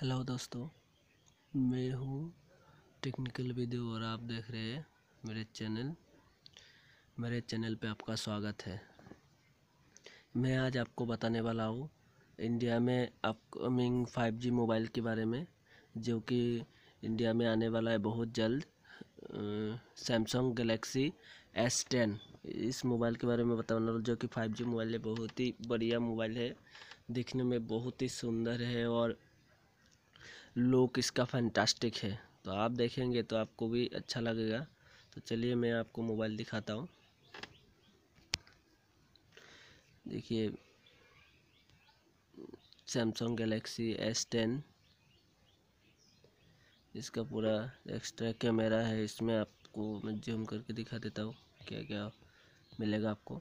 Hello दोस्तों मैं हूँ टेक्निकल वीडियो और आप देख रहे हैं मेरे चैनल मेरे चैनल पे आपका स्वागत है मैं आज आपको बताने वाला हूँ इंडिया में अपकमिंग 5G मोबाइल के बारे में जो कि इंडिया में आने वाला है बहुत जल्द सैमसंग गलेक्सी एस टेन इस मोबाइल के बारे में बताने वाला जो कि 5G मोबाइल है बहुत ही बढ़िया मोबाइल है दिखने में बहुत ही सुंदर है और लुक इसका फैंटास्टिक है तो आप देखेंगे तो आपको भी अच्छा लगेगा तो चलिए मैं आपको मोबाइल दिखाता हूँ देखिए सैमसंग गैलेक्सी एस टेन इसका पूरा एक्स्ट्रा कैमरा है इसमें आपको मैं जूम करके दिखा देता हूँ क्या क्या मिलेगा आपको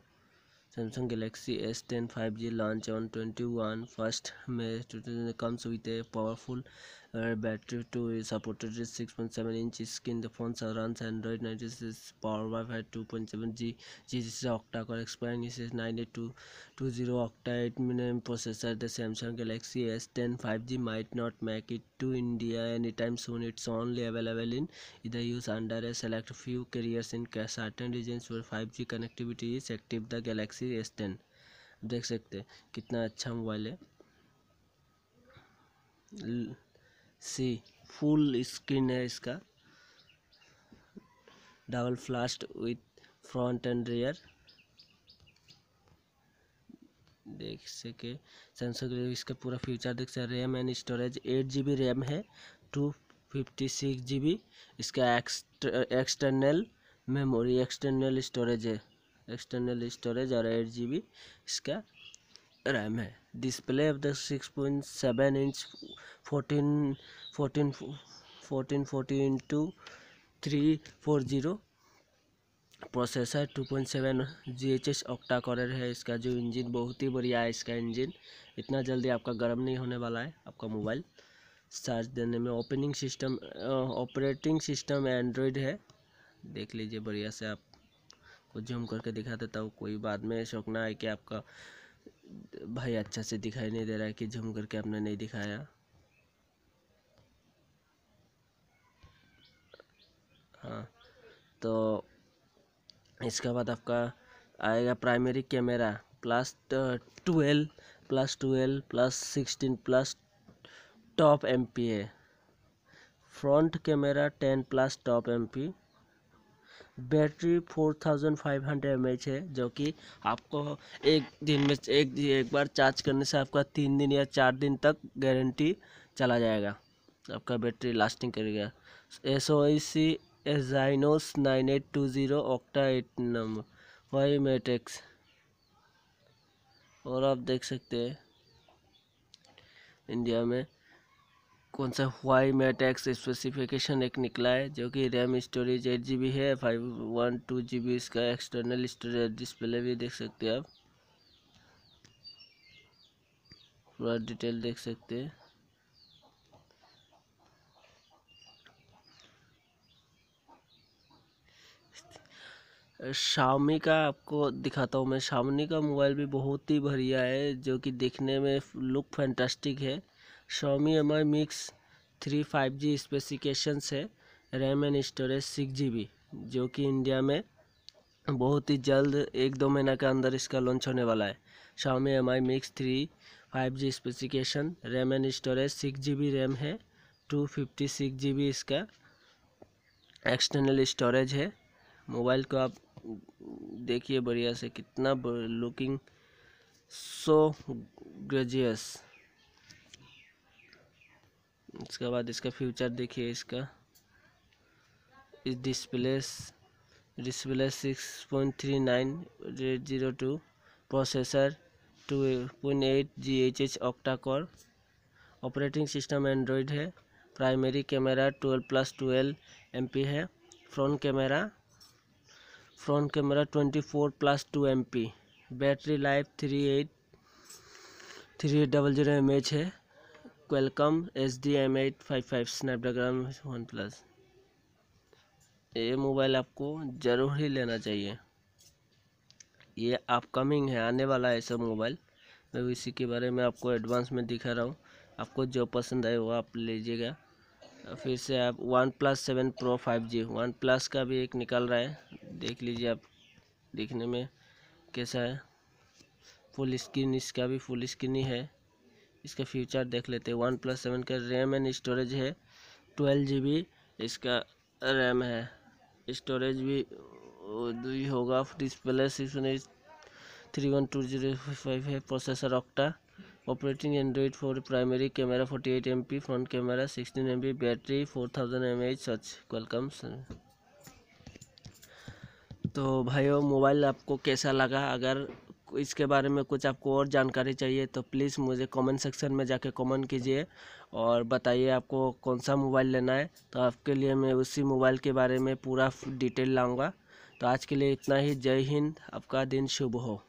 Samsung Galaxy S ten five G launch on twenty one first में कम सुविधा powerful Her battery too is supported is 6.7 inch screen. The phone runs Android 96 Power Wi-Fi 2.7 G. G this is octa core. Expiring is 98220 octa 8 million processor. The Samsung Galaxy S10 5G might not make it to India anytime soon. It's only available in either use under a select few carriers in certain regions where 5G connectivity is active. The Galaxy S10 देख सकते हैं कितना अच्छा mobile है सी full screen है इसका double flash with front and rear देख सके सैमसंग इसका पूरा फीचर देख सकते RAM and storage eight G B RAM है two fifty six G B इसका एक्सटर्नल मेमोरी एक्सटर्नल स्टोरेज है एक्सटर्नल स्टोरेज और एट जी बी इसका रैम है display of the six point seven inch fourteen fourteen fourteen forty into three four zero processor two point seven G H S octa collar है इसका जो engine बहुत ही बढ़िया है इसका इंजन इतना जल्दी आपका गर्म नहीं होने वाला है आपका मोबाइल चार्ज देने में opening system operating system Android है देख लीजिए बढ़िया से आप को जूम करके दिखा देता हूँ कोई बाद में शौक ना है कि आपका भाई अच्छा से दिखाई नहीं दे रहा है कि झूम करके आपने नहीं दिखाया हाँ तो इसके बाद आपका आएगा primary camera plus twelve plus twelve plus sixteen plus top M P front camera ten plus top M P battery 4500 thousand है जो कि आपको एक दिन में एक एक बार चार्ज करने से आपका तीन दिन या चार दिन तक गारंटी चला जाएगा आपका बैटरी लास्टिंग करेगा S O I C Exynos nine eight two zero octa eight number Y मेटेक्स और आप देख सकते हैं इंडिया में कौन सा वाई एक्स स्पेसिफिकेशन एक निकला है जो कि RAM storage eight G B है five one two G B इसका एक्सटर्नल स्टोरेज डिस्प्ले भी देख सकते हैं आप पूरा डिटेल देख सकते हैं शामी का आपको दिखाता हूँ मैं शामी का मोबाइल भी बहुत ही बढ़िया है जो कि देखने में लुक फैंटास्टिक है Xiaomi M I mix three five G specifications है RAM and storage six G B जो कि इंडिया में बहुत ही जल्द एक दो महीना के अंदर इसका लॉन्च होने वाला है Xiaomi M I mix three five G specification RAM and storage six G B RAM है two fifty six G B इसका एक्सटर्नल स्टोरेज है मोबाइल को आप देखिए बढ़िया से कितना लुकिंग सो ग्रेजियस उसके बाद इसका फ्यूचर देखिए इसका इस display display six point three nine zero two processor two point eight G H H octa core operating system Android है primary camera twelve plus twelve M P है front camera front camera twenty four plus two M P battery life three eight three eight double zero M H है Qualcomm S D M eight five five Snapdragon OnePlus ये mobile आपको ज़रूर ही लेना चाहिए ये upcoming है आने वाला है सब मोबाइल मैं इसी के बारे में आपको एडवांस में दिखा रहा हूँ आपको जो पसंद आए वो आप लीजिएगा फिर से आप OnePlus seven pro five G OnePlus का भी एक निकल रहा है देख लीजिए आप देखने में कैसा है फुल स्क्रीन इसका भी फुल स्क्रीन ही है इसका फ्यूचर देख लेते हैं वन प्लस सेवन का रैम एंड स्टोरेज है ट्वेल्व जी बी इसका रैम है स्टोरेज भी ही होगा display six three one two zero five है processor octa operating Android four primary camera forty eight M P front camera sixteen M P battery four thousand M H सच welcome sir तो भाइयों mobile आपको कैसा लगा अगर इसके बारे में कुछ आपको और जानकारी चाहिए तो प्लीज़ मुझे कमेंट सेक्शन में जाके कमेंट कीजिए और बताइए आपको कौन सा मोबाइल लेना है तो आपके लिए मैं उसी मोबाइल के बारे में पूरा डिटेल लाऊंगा तो आज के लिए इतना ही जय हिंद आपका दिन शुभ हो